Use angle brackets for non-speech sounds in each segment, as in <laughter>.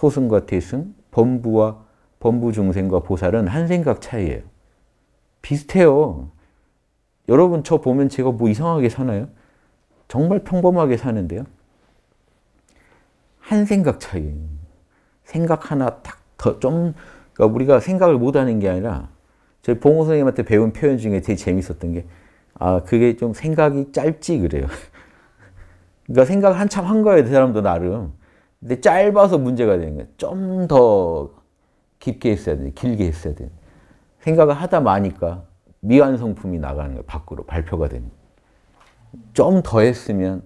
소승과 대승, 범부와 범부 중생과 보살은 한 생각 차이예요. 비슷해요. 여러분 저 보면 제가 뭐 이상하게 사나요? 정말 평범하게 사는데요. 한 생각 차이예요. 생각 하나 딱 더좀 그러니까 우리가 생각을 못하는 게 아니라 저희 봉호 선생님한테 배운 표현 중에 제일 재밌었던 게 아, 그게 좀 생각이 짧지 그래요. <laughs> 그러니까 생각 한참 한 거예요, 그 사람도 나름. 근데 짧아서 문제가 되는 거예요. 좀더 깊게 했어야 돼. 길게 했어야 돼. 생각을 하다 마니까 미완성품이 나가는 거예요. 밖으로 발표가 되는 좀더 했으면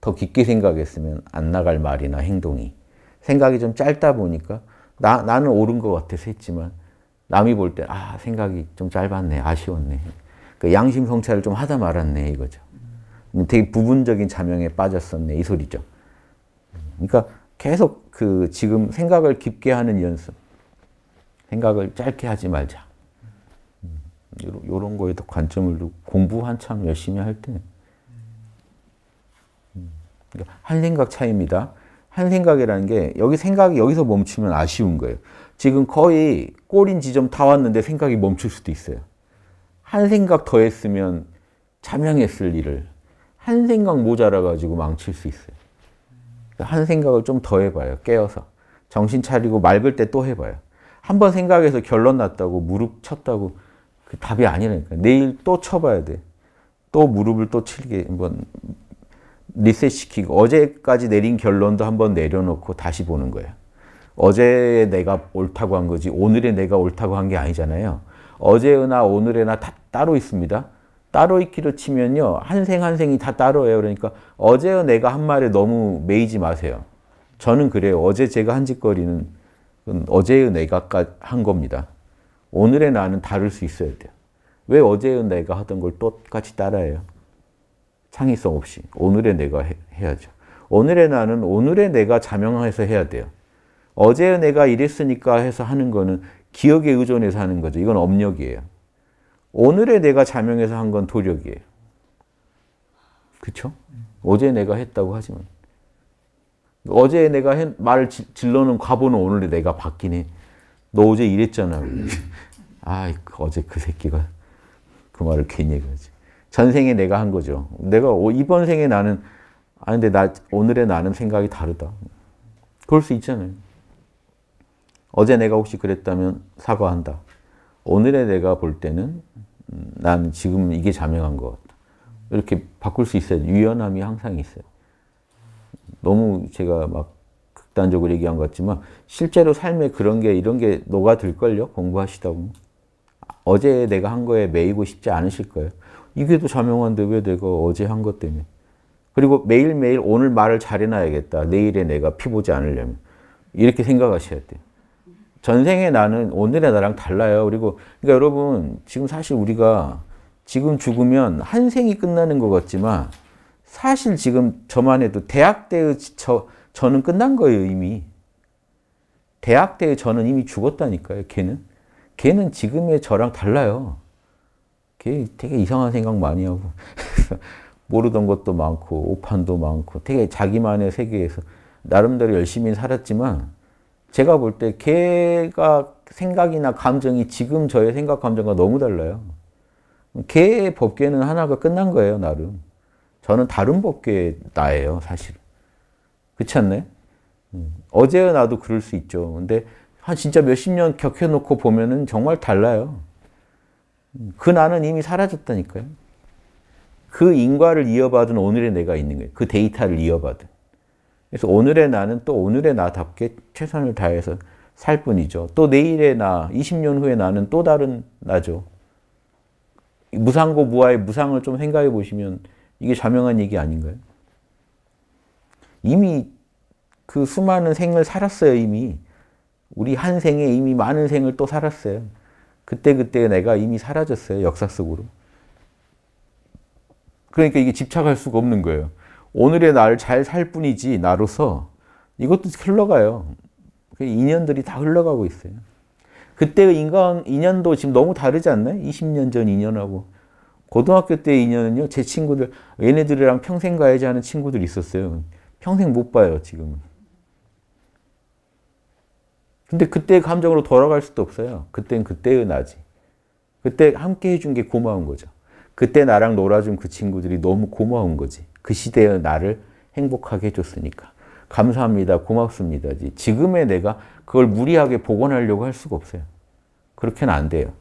더 깊게 생각했으면 안 나갈 말이나 행동이 생각이 좀 짧다 보니까 나, 나는 옳은 것 같아서 했지만 남이 볼 때아 생각이 좀 짧았네 아쉬웠네 그 양심 성찰을 좀 하다 말았네 이거죠 되게 부분적인 자명에 빠졌었네 이 소리죠 그러니까 계속 그 지금 생각을 깊게 하는 연습. 생각을 짧게 하지 말자. 이런 음, 거에도 관점을 두고 공부 한참 열심히 할 때. 한 음, 그러니까 생각 차이입니다. 한 생각이라는 게 여기 생각이 여기서 멈추면 아쉬운 거예요. 지금 거의 꼬린 지점 다 왔는데 생각이 멈출 수도 있어요. 한 생각 더 했으면 자명했을 일을 한 생각 모자라 가지고 망칠 수 있어요. 한 생각을 좀 더 해봐요. 깨어서. 정신 차리고 맑을 때 또 해봐요. 한 번 생각해서 결론 났다고 무릎 쳤다고 그 답이 아니라니까. 내일 또 쳐봐야 돼. 또 무릎을 또 칠게 한번 리셋시키고 어제까지 내린 결론도 한번 내려놓고 다시 보는 거예요. 어제 내가 옳다고 한 거지 오늘의 내가 옳다고 한 게 아니잖아요. 어제나 오늘에나 다 따로 있습니다. 따로 있기로 치면요. 한 생 한 생이 다 따로예요. 그러니까 어제 내가 한 말에 너무 매이지 마세요. 저는 그래요. 어제 제가 한 짓거리는 어제의 내가 한 겁니다. 오늘의 나는 다를 수 있어야 돼요. 왜 어제의 내가 하던 걸 똑같이 따라해요? 창의성 없이. 오늘의 내가 해, 해야죠. 오늘의 나는 오늘의 내가 자명해서 해야 돼요. 어제의 내가 이랬으니까 해서 하는 거는 기억에 의존해서 하는 거죠. 이건 업력이에요. 오늘의 내가 자명해서 한 건 도력이에요. 그쵸? 어제 내가 했다고 하지만. 어제 내가 했, 말을 지, 질러는 과보는 오늘 내가 받긴 해. 너 어제 이랬잖아. <laughs> 아, 어제 그 새끼가 그 말을 괜히 해지 전생에 내가 한 거죠. 내가 이번 생에 나는 아 근데 나 오늘의 나는 생각이 다르다. 그럴 수 있잖아요. 어제 내가 혹시 그랬다면 사과한다. 오늘의 내가 볼 때는 난 지금 이게 자명한 것 같다. 이렇게 바꿀 수 있어요. 유연함이 항상 있어요. 너무 제가 막 극단적으로 얘기한 것 같지만 실제로 삶에 그런 게 이런 게 녹아들걸요. 공부하시다 보면. 어제 내가 한 거에 매이고 싶지 않으실 거예요. 이게 또 자명한데 왜 내가 어제 한 것 때문에. 그리고 매일매일 오늘 말을 잘해놔야겠다. 내일에 내가 피보지 않으려면. 이렇게 생각하셔야 돼요. 전생의 나는 오늘의 나랑 달라요. 그리고 그러니까 여러분 지금 사실 우리가 지금 죽으면 한 생이 끝나는 것 같지만 사실 지금 저만 해도 대학 때의 저, 저는 끝난 거예요 이미. 대학 때의 저는 이미 죽었다니까요. 걔는. 걔는 지금의 저랑 달라요. 걔 되게 이상한 생각 많이 하고 모르던 것도 많고 오판도 많고 되게 자기만의 세계에서 나름대로 열심히 살았지만 제가 볼 때 걔가 생각이나 감정이 지금 저의 생각, 감정과 너무 달라요. 걔의 법계는 하나가 끝난 거예요, 나름. 저는 다른 법계 나예요, 사실. 그렇지 않나요? 음. 어제의 나도 그럴 수 있죠. 근데 한 진짜 몇십 년 격해놓고 보면은 정말 달라요. 음, 그 나는 이미 사라졌다니까요. 그 인과를 이어받은 오늘의 내가 있는 거예요. 그 데이터를 이어받은. 그래서 오늘의 나는 또 오늘의 나답게 최선을 다해서 살 뿐이죠. 또 내일의 나, 20년 후의 나는 또 다른 나죠. 무상고 무아의 무상을 좀 생각해 보시면 이게 자명한 얘기 아닌가요? 이미 그 수많은 생을 살았어요, 이미. 우리 한 생에 이미 많은 생을 또 살았어요. 그때그때 그때 내가 이미 사라졌어요, 역사 속으로. 그러니까 이게 집착할 수가 없는 거예요. 오늘의 날 잘 살 뿐이지 나로서 이것도 흘러가요. 그 인연들이 다 흘러가고 있어요. 그때의 인간 인연도 지금 너무 다르지 않나요? 20년 전 인연하고 고등학교 때 인연은요. 제 친구들 얘네들이랑 평생 가야지 하는 친구들 있었어요. 평생 못 봐요 지금 근데 그때의 감정으로 돌아갈 수도 없어요. 그땐 그때의 나지. 그때 함께 해준 게 고마운 거죠. 그때 나랑 놀아준 그 친구들이 너무 고마운 거지. 그 시대의 나를 행복하게 해줬으니까. 감사합니다. 고맙습니다지. 지금의 내가 그걸 무리하게 복원하려고 할 수가 없어요. 그렇게는 안 돼요.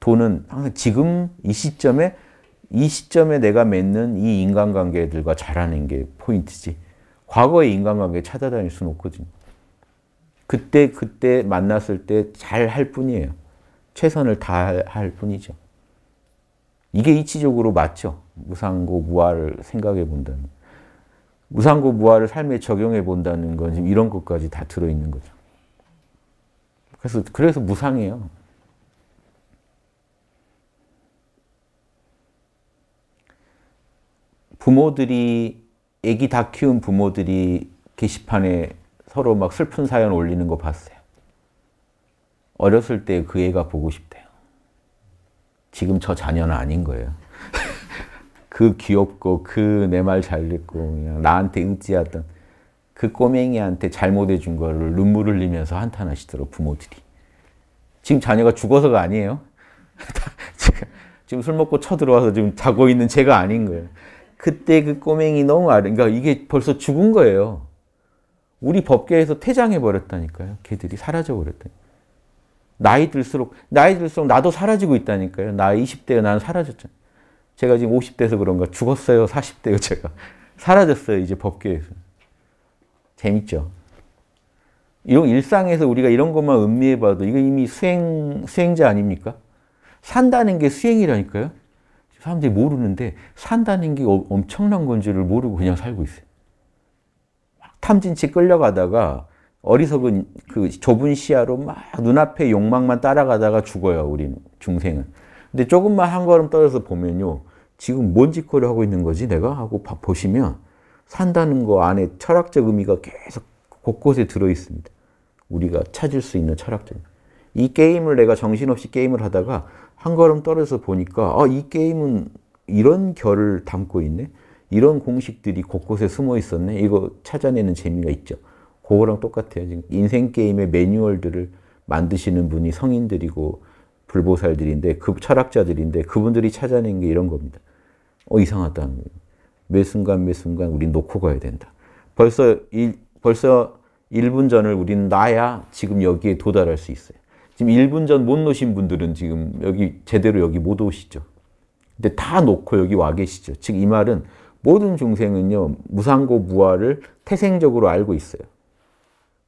돈은 항상 지금 이 시점에 이 시점에 내가 맺는 이 인간관계들과 잘하는 게 포인트지. 과거의 인간관계 찾아다닐 수는 없거든요. 그때 그때 만났을 때 잘 할 뿐이에요. 최선을 다할 뿐이죠. 이게 이치적으로 맞죠. 무상고 무아를 생각해 본다는 무상고 무아를 삶에 적용해 본다는 건 지금 이런 것까지 다 들어 있는 거죠. 그래서 그래서 무상해요. 부모들이 아기 다 키운 부모들이 게시판에 서로 막 슬픈 사연 올리는 거 봤어요. 어렸을 때 그 애가 보고 싶대요. 지금 저 자녀는 아닌 거예요. 그 귀엽고 그 내 말 잘 듣고 그냥 나한테 응지하던 그 꼬맹이한테 잘못해준 거를 눈물 흘리면서 한탄하시더라고 부모들이. 지금 자녀가 죽어서가 아니에요. <laughs> 지금 술 먹고 쳐들어와서 지금 자고 있는 제가 아닌 거예요. 그때 그 꼬맹이 너무 아래, 그러니까 이게 벌써 죽은 거예요. 우리 법계에서 퇴장해버렸다니까요. 걔들이 사라져버렸다. 나이 들수록, 나이 들수록 나도 사라지고 있다니까요. 나 20대에 나는 사라졌잖아요. 제가 지금 50대에서 그런가 죽었어요. 40대요 제가. 사라졌어요. 이제 법계에서. 재밌죠? 이런 일상에서 우리가 이런 것만 음미해봐도 이거 이미 수행, 수행자 아닙니까? 산다는 게 수행이라니까요. 사람들이 모르는데 산다는 게 엄청난 건지를 모르고 그냥 살고 있어요. 탐진치 끌려가다가 어리석은 그 좁은 시야로 막 눈앞에 욕망만 따라가다가 죽어요. 우리 중생은. 근데 조금만 한 걸음 떨어서 보면요. 지금 뭔 짓거리 하고 있는 거지 내가? 하고 보시면 산다는 거 안에 철학적 의미가 계속 곳곳에 들어 있습니다. 우리가 찾을 수 있는 철학적. 이 게임을 내가 정신없이 게임을 하다가 한 걸음 떨어서 보니까 아, 이 게임은 이런 결을 담고 있네. 이런 공식들이 곳곳에 숨어 있었네. 이거 찾아내는 재미가 있죠. 그거랑 똑같아요. 지금 인생 게임의 매뉴얼들을 만드시는 분이 성인들이고 불보살들인데 그 철학자들인데 그분들이 찾아낸 게 이런 겁니다. 어 이상하다. 매 순간 매 순간 우린 놓고 가야 된다. 벌써 일, 벌써 1분 전을 우리 나야 지금 여기에 도달할 수 있어요. 지금 1분 전 못 놓으신 분들은 지금 여기 제대로 여기 못 오시죠. 근데 다 놓고 여기 와 계시죠. 즉 이 말은 모든 중생은요 무상고 무아를 태생적으로 알고 있어요.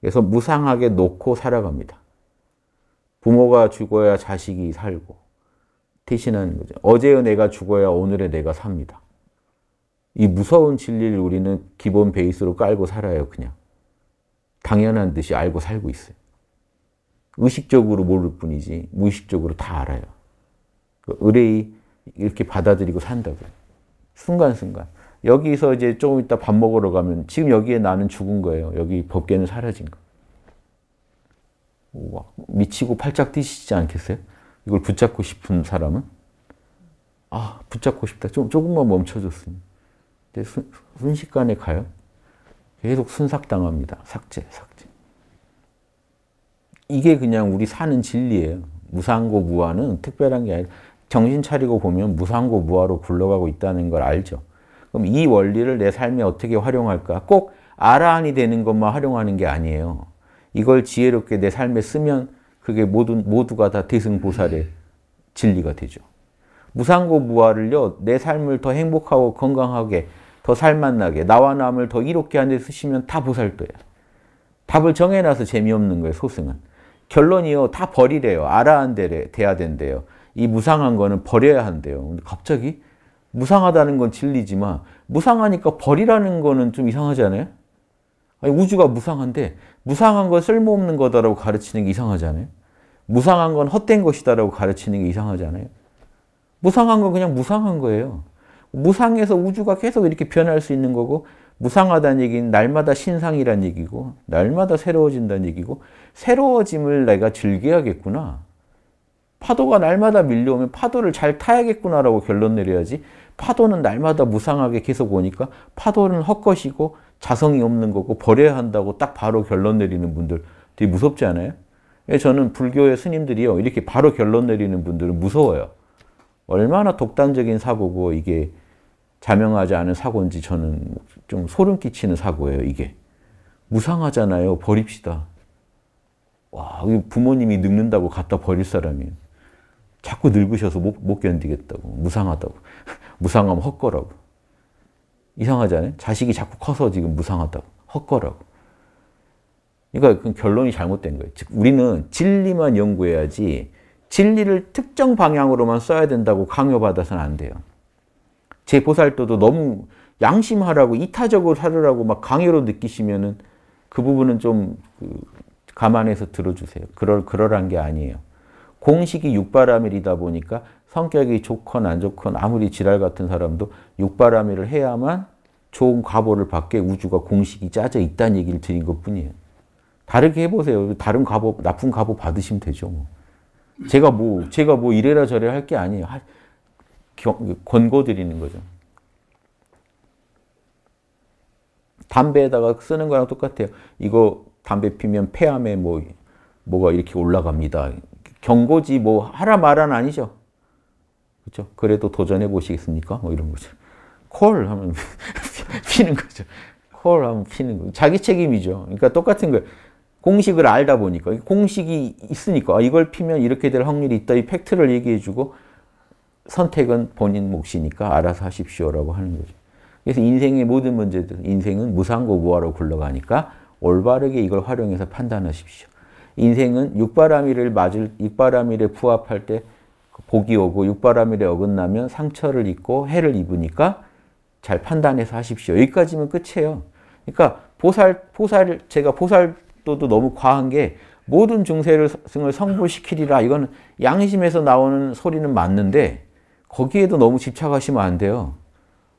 그래서 무상하게 놓고 살아갑니다. 부모가 죽어야 자식이 살고 티시는 거죠. 어제의 내가 죽어야 오늘의 내가 삽니다. 이 무서운 진리를 우리는 기본 베이스로 깔고 살아요, 그냥. 당연한 듯이 알고 살고 있어요. 의식적으로 모를 뿐이지 무의식적으로 다 알아요. 그 의뢰의 이렇게 받아들이고 산다고요. 순간순간. 여기서 이제 조금 이따 밥 먹으러 가면 지금 여기에 나는 죽은 거예요. 여기 법계는 사라진 거. 뭐 미치고 팔짝 뛰시지 않겠어요? 이걸 붙잡고 싶은 사람은 아 붙잡고 싶다. 좀 조금만 멈춰줬으니. 근데 순, 순식간에 가요. 계속 순삭당합니다. 삭제, 삭제. 이게 그냥 우리 사는 진리예요. 무상고 무아는 특별한 게 아니라 정신 차리고 보면 무상고 무아로 굴러가고 있다는 걸 알죠. 그럼 이 원리를 내 삶에 어떻게 활용할까? 꼭 아라한이 되는 것만 활용하는 게 아니에요. 이걸 지혜롭게 내 삶에 쓰면 그게 모든, 모두가 다 대승보살의 진리가 되죠. 무상고 무아를요, 내 삶을 더 행복하고 건강하게, 더 살맛나게, 나와 남을 더 이롭게 하는 데 쓰시면 다보살도예 답을 정해놔서 재미없는 거예요, 소승은. 결론이요, 다 버리래요. 아한대래 돼야 된대요. 이 무상한 거는 버려야 한대요. 근데 갑자기 무상하다는 건 진리지만 무상하니까 버리라는 거는 좀 이상하지 않아요? 아니, 우주가 무상한데 무상한 건 쓸모없는 거다라고 가르치는 게 이상하잖아요. 무상한 건 헛된 것이다라고 가르치는 게 이상하잖아요. 무상한 건 그냥 무상한 거예요. 무상에서 우주가 계속 이렇게 변할 수 있는 거고 무상하다는 얘기는 날마다 신상이란 얘기고 날마다 새로워진다는 얘기고 새로워짐을 내가 즐겨야겠구나. 파도가 날마다 밀려오면 파도를 잘 타야겠구나라고 결론 내려야지 파도는 날마다 무상하게 계속 오니까 파도는 헛것이고 자성이 없는 거고 버려야 한다고 딱 바로 결론 내리는 분들 되게 무섭지 않아요? 예, 저는 불교의 스님들이요. 이렇게 바로 결론 내리는 분들은 무서워요. 얼마나 독단적인 사고고 이게 자명하지 않은 사고인지 저는 좀 소름 끼치는 사고예요, 이게. 무상하잖아요. 버립시다. 와, 부모님이 늙는다고 갖다 버릴 사람이 자꾸 늙으셔서 못, 못 견디겠다고. 무상하다고. <laughs> 무상하면 헛거라고. 이상하지 않아요? 자식이 자꾸 커서 지금 무상하다고. 헛거라고. 그러니까 그 결론이 잘못된 거예요. 즉, 우리는 진리만 연구해야지 진리를 특정 방향으로만 써야 된다고 강요받아서는 안 돼요. 제 보살도도 너무 양심하라고 이타적으로 살으라고 막 강요로 느끼시면은 그 부분은 좀 그 감안해서 들어주세요. 그럴 그러란 게 아니에요. 공식이 육바라밀이다 보니까 성격이 좋건 안 좋건 아무리 지랄 같은 사람도 육바람이를 해야만 좋은 과보를 받게 우주가 공식이 짜져 있다는 얘기를 드린 것뿐이에요. 다르게 해보세요. 다른 과보, 나쁜 과보 받으시면 되죠. 뭐. 제가 뭐, 제가 뭐 이래라 저래라 할 게 아니에요. 하, 권고 드리는 거죠. 담배에다가 쓰는 거랑 똑같아요. 이거 담배 피면 폐암에 뭐, 뭐가 이렇게 올라갑니다. 경고지 뭐 하라 말은 아니죠. 그렇죠? 그래도 도전해 보시겠습니까? 뭐 이런 거죠. 콜 하면 <laughs> 피는 거죠. 콜 하면 피는 거. 자기 책임이죠. 그러니까 똑같은 거 공식을 알다 보니까 공식이 있으니까 아, 이걸 피면 이렇게 될 확률이 있다. 이 팩트를 얘기해 주고 선택은 본인 몫이니까 알아서 하십시오라고 하는 거죠. 그래서 인생의 모든 문제들, 인생은 무상고부하로 굴러가니까 올바르게 이걸 활용해서 판단하십시오. 인생은 육바람이를 맞을, 육바람이를 부합할 때 복이 오고 육바람일에 어긋나면 상처를 입고 해를 입으니까 잘 판단해서 하십시오. 여기까지면 끝이에요. 그러니까 보살 보살 제가 보살도도 너무 과한 게 모든 중세를 성불시키리라 이건 양심에서 나오는 소리는 맞는데 거기에도 너무 집착하시면 안 돼요.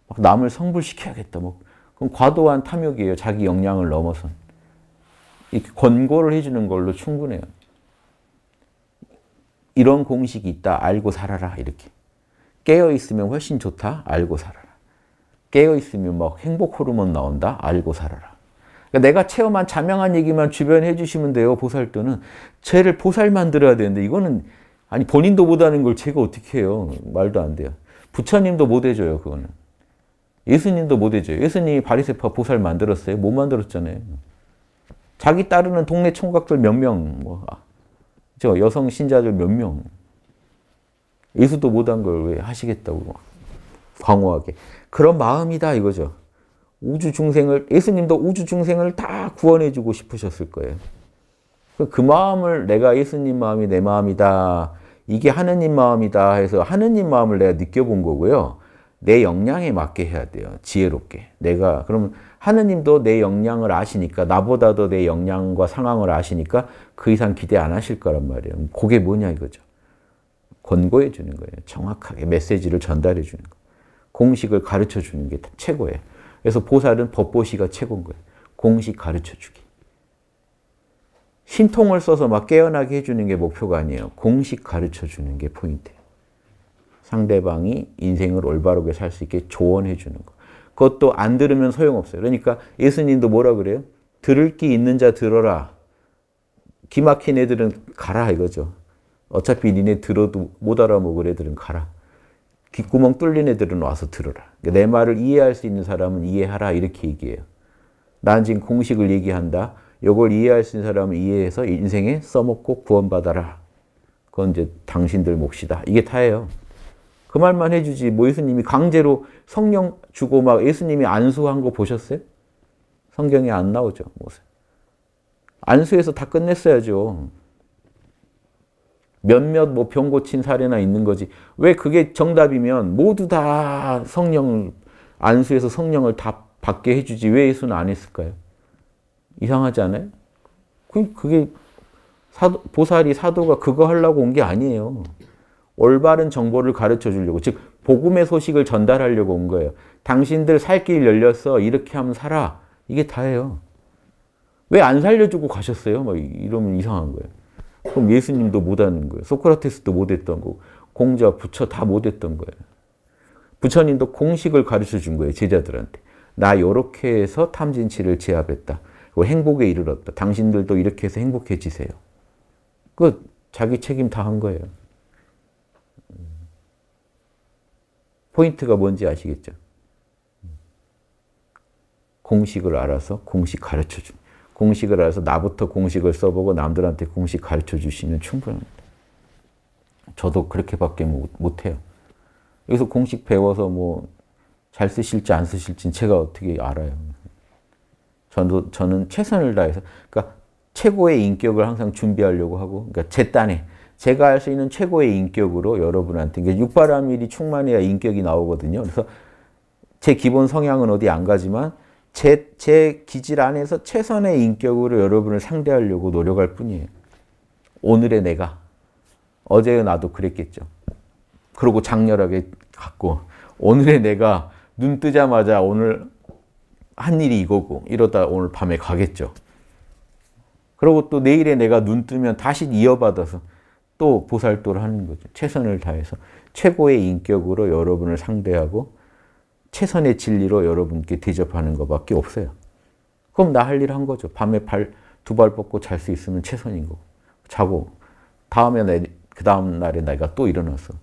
막 남을 성불시켜야겠다. 뭐 그럼 과도한 탐욕이에요. 자기 역량을 넘어선. 이렇게 권고를 해주는 걸로 충분해요. 이런 공식이 있다. 알고 살아라. 이렇게. 깨어있으면 훨씬 좋다. 알고 살아라. 깨어있으면 막 행복 호르몬 나온다. 알고 살아라. 그러니까 내가 체험한 자명한 얘기만 주변에 해주시면 돼요. 보살 때는. 죄를 보살 만들어야 되는데 이거는 아니 본인도 못하는 걸 제가 어떻게 해요. 말도 안 돼요. 부처님도 못 해줘요. 그거는. 예수님도 못 해줘요. 예수님이 바리세파 보살 만들었어요? 못 만들었잖아요. 자기 따르는 동네 총각들 몇 명, 뭐, 아, 저 여성 신자들 몇 명. 예수도 못한 걸 왜 하시겠다고 광호하게. 그런 마음이다 이거죠. 우주 중생을 예수님도 우주 중생을 다 구원해 주고 싶으셨을 거예요. 그 마음을 내가 예수님 마음이 내 마음이다. 이게 하느님 마음이다 해서 하느님 마음을 내가 느껴본 거고요. 내 역량에 맞게 해야 돼요. 지혜롭게. 내가 그럼 하느님도 내 역량을 아시니까 나보다도 내 역량과 상황을 아시니까 그 이상 기대 안 하실 거란 말이에요. 그게 뭐냐 이거죠. 권고해 주는 거예요. 정확하게 메시지를 전달해 주는 거. 공식을 가르쳐 주는 게 최고예요. 그래서 보살은 법보시가 최고인 거예요. 공식 가르쳐 주기. 신통을 써서 막 깨어나게 해주는 게 목표가 아니에요. 공식 가르쳐 주는 게 포인트예요. 상대방이 인생을 올바르게 살 수 있게 조언해 주는 것. 그것도 안 들으면 소용없어요. 그러니까 예수님도 뭐라 그래요? 들을 끼 있는 자 들어라. 기막힌 애들은 가라 이거죠. 어차피 니네 들어도 못 알아먹을 애들은 가라. 귓구멍 뚫린 애들은 와서 들어라. 그러니까 내 말을 이해할 수 있는 사람은 이해하라 이렇게 얘기해요. 난 지금 공식을 얘기한다. 이걸 이해할 수 있는 사람은 이해해서 인생에 써먹고 구원받아라. 그건 이제 당신들 몫이다. 이게 타예요. 그 말만 해주지 뭐 예수님이 강제로 성령 주고 막 예수님이 안수한 거 보셨어요? 성경에 안 나오죠. 모세. 안수해서 다 끝냈어야죠. 몇몇 뭐 병 고친 사례나 있는 거지. 왜 그게 정답이면 모두 다 성령을 안수해서 성령을 다 받게 해주지 왜 예수는 안 했을까요? 이상하지 않아요? 그게 사도, 보살이 사도가 그거 하려고 온 게 아니에요. 올바른 정보를 가르쳐 주려고 즉 복음의 소식을 전달하려고 온 거예요. 당신들 살길 열렸어. 이렇게 하면 살아. 이게 다예요. 왜 안 살려주고 가셨어요? 막 이러면 이상한 거예요. 그럼 예수님도 못하는 거예요. 소크라테스도 못했던 거고 공자, 부처 다 못했던 거예요. 부처님도 공식을 가르쳐 준 거예요. 제자들한테. 나 요렇게 해서 탐진치를 제압했다. 뭐 행복에 이르렀다. 당신들도 이렇게 해서 행복해지세요. 그 자기 책임 다 한 거예요. 포인트가 뭔지 아시겠죠? 공식을 알아서 공식 가르쳐 줍 공식을 알아서 나부터 공식을 써보고 남들한테 공식 가르쳐 주시면 충분합니다. 저도 그렇게밖에 못해요. 여기서 공식 배워서 뭐 잘 쓰실지 안 쓰실지는 제가 어떻게 알아요. 저도, 저는 최선을 다해서, 그러니까 최고의 인격을 항상 준비하려고 하고, 그러니까 제 딴에 제가 할 수 있는 최고의 인격으로 여러분한테 그육바람밀이 충만해야 인격이 나오거든요. 그래서 제 기본 성향은 어디 안 가지만 제, 제 기질 안에서 최선의 인격으로 여러분을 상대하려고 노력할 뿐이에요. 오늘의 내가. 어제의 나도 그랬겠죠. 그러고 장렬하게 갖고 오늘의 내가 눈 뜨자마자 오늘 한 일이 이거고 이러다 오늘 밤에 가겠죠. 그리고 또내일의 내가 눈 뜨면 다시 이어받아서 또 보살도를 하는 거죠. 최선을 다해서 최고의 인격으로 여러분을 상대하고 최선의 진리로 여러분께 대접하는 것밖에 없어요. 그럼 나 할일한 거죠. 밤에 발두발 뻗고 잘 수 있으면 최선인 거고 자고 다음에 내, 그 다음 날에 내가 또 일어났어.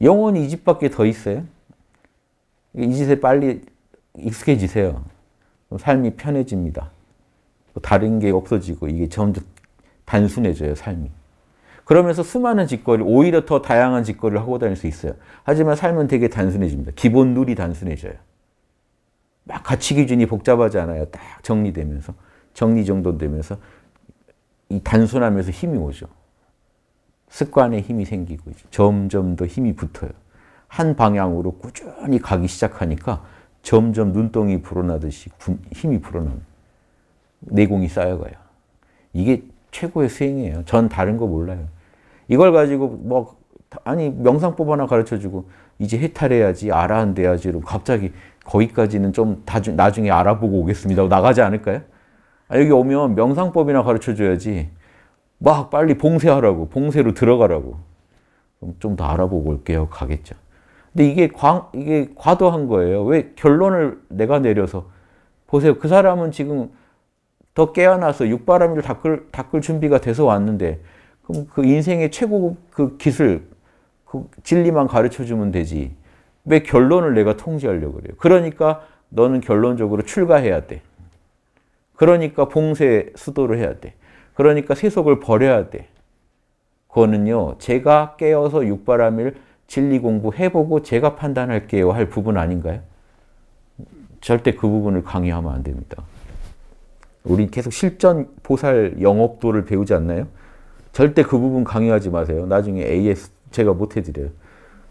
영혼이 이 집밖에 더 있어요. 이 짓에 빨리 익숙해지세요. 삶이 편해집니다. 다른 게 없어지고 이게 점점 단순해져요, 삶이. 그러면서 수많은 짓거리, 오히려 더 다양한 짓거리를 하고 다닐 수 있어요. 하지만 삶은 되게 단순해집니다. 기본 룰이 단순해져요. 막 가치 기준이 복잡하지 않아요. 딱 정리되면서, 정리 정돈 되면서 이 단순하면서 힘이 오죠. 습관에 힘이 생기고 이제 점점 더 힘이 붙어요. 한 방향으로 꾸준히 가기 시작하니까 점점 눈덩이 불어나듯이 힘이 불어나니 내공이 쌓여가요. 이게 최고의 수행이에요. 전 다른 거 몰라요. 이걸 가지고 뭐 아니 명상법 하나 가르쳐주고 이제 해탈해야지 알아안돼야지 갑자기 거기까지는 좀 나중에 알아보고 오겠습니다 나가지 않을까요? 아, 여기 오면 명상법이나 가르쳐줘야지 막 빨리 봉쇄하라고 봉쇄로 들어가라고 좀 더 알아보고 올게요 가겠죠. 근데 이게 과, 이게 과도한 거예요. 왜 결론을 내가 내려서 보세요. 그 사람은 지금 더 깨어나서 육바람이 닦을, 닦을 준비가 돼서 왔는데 그럼 그 인생의 최고 그 기술, 그 진리만 가르쳐 주면 되지. 왜 결론을 내가 통제하려고 그래요? 그러니까 너는 결론적으로 출가해야 돼. 그러니까 봉쇄 수도를 해야 돼. 그러니까 세속을 버려야 돼. 그거는요, 제가 깨어서 육바람일 진리 공부해보고 제가 판단할게요 할 부분 아닌가요? 절대 그 부분을 강요하면 안 됩니다. 우린 계속 실전 보살 영업도를 배우지 않나요? 절대 그 부분 강요하지 마세요. 나중에 AS 제가 못 해드려요.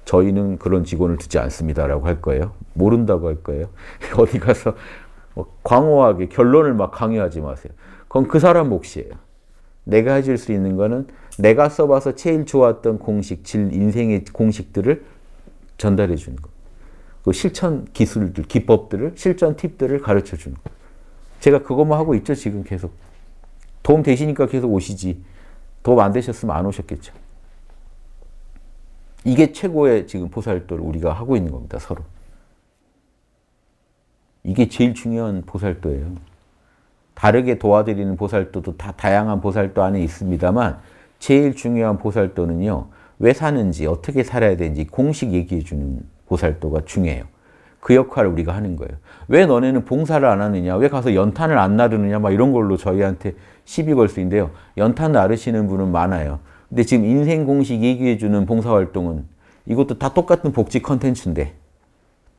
저희는 그런 직원을 두지 않습니다라고 할 거예요. 모른다고 할 거예요. <laughs> 어디 가서 뭐 광호하게 결론을 막 강요하지 마세요. 그건 그 사람 몫이에요. 내가 해줄 수 있는 거는 내가 써봐서 제일 좋았던 공식, 질, 인생의 공식들을 전달해 주는 거. 그 실천 기술들, 기법들을, 실전 팁들을 가르쳐 주는 거. 제가 그것만 하고 있죠, 지금 계속. 도움 되시니까 계속 오시지. 도움 안 되셨으면 안 오셨겠죠. 이게 최고의 지금 보살도를 우리가 하고 있는 겁니다, 서로. 이게 제일 중요한 보살도예요. 다르게 도와드리는 보살도도 다 다양한 보살도 안에 있습니다만 제일 중요한 보살도는요. 왜 사는지, 어떻게 살아야 되는지 공식 얘기해 주는 보살도가 중요해요. 그 역할을 우리가 하는 거예요. 왜 너네는 봉사를 안 하느냐, 왜 가서 연탄을 안 나르느냐, 막 이런 걸로 저희한테 시비 걸 수 있는데요. 연탄 나르시는 분은 많아요. 근데 지금 인생 공식 얘기해주는 봉사활동은 이것도 다 똑같은 복지 컨텐츠인데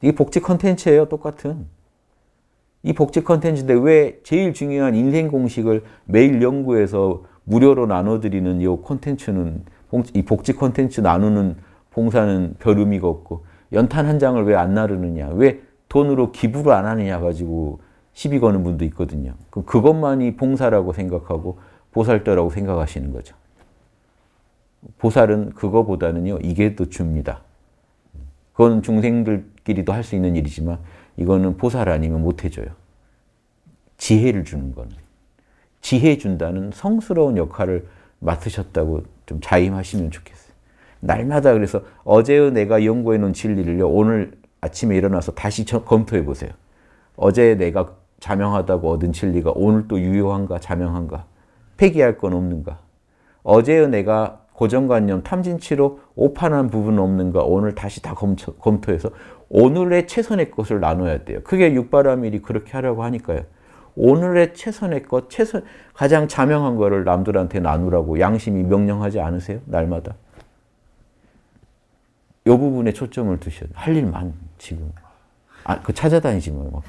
이게 복지 컨텐츠예요, 똑같은. 이 복지 컨텐츠인데 왜 제일 중요한 인생 공식을 매일 연구해서 무료로 나눠드리는 이 컨텐츠는 이 복지 컨텐츠 나누는 봉사는 별 의미가 없고 연탄 한 장을 왜 안 나르느냐, 왜 돈으로 기부를 안 하느냐 가지고 시비 거는 분도 있거든요. 그것만이 봉사라고 생각하고 보살도라고 생각하시는 거죠. 보살은 그거보다는요, 이게 또 줍니다. 그건 중생들끼리도 할 수 있는 일이지만 이거는 보살 아니면 못 해줘요. 지혜를 주는 거 지혜 준다는 성스러운 역할을 맡으셨다고 좀 자임하시면 좋겠어요. 날마다 그래서 어제 의 내가 연구해 놓은 진리를요. 오늘 아침에 일어나서 다시 검토해 보세요. 어제 내가 자명하다고 얻은 진리가 오늘 또 유효한가 자명한가 폐기할 건 없는가 어제의 내가 고정관념 탐진치로 오판한 부분 없는가 오늘 다시 다 검토, 검토해서 오늘의 최선의 것을 나눠야 돼요. 그게 육바라밀이 그렇게 하려고 하니까요. 오늘의 최선의 것, 최선, 가장 자명한 거를 남들한테 나누라고 양심이 명령하지 않으세요? 날마다. 요 부분에 초점을 두셔야 할일 많, 지금. 아, 그 찾아다니지 뭐.